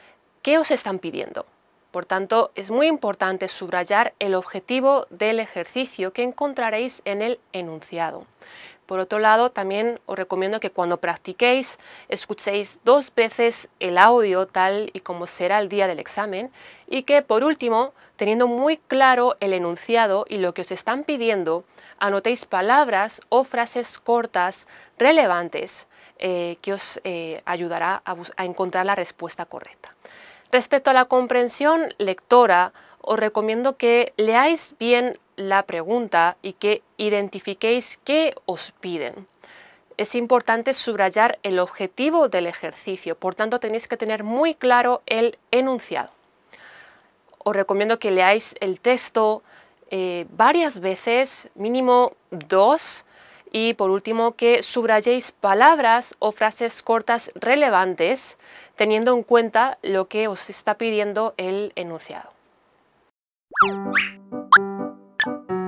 qué os están pidiendo. Por tanto, es muy importante subrayar el objetivo del ejercicio que encontraréis en el enunciado. Por otro lado, también os recomiendo que cuando practiquéis escuchéis dos veces el audio tal y como será el día del examen y que por último, teniendo muy claro el enunciado y lo que os están pidiendo, anotéis palabras o frases cortas relevantes eh, que os eh, ayudará a encontrar la respuesta correcta. Respecto a la comprensión lectora, os recomiendo que leáis bien la pregunta y que identifiquéis qué os piden. Es importante subrayar el objetivo del ejercicio, por tanto tenéis que tener muy claro el enunciado. Os recomiendo que leáis el texto eh, varias veces, mínimo dos, y por último que subrayéis palabras o frases cortas relevantes, teniendo en cuenta lo que os está pidiendo el enunciado. あっ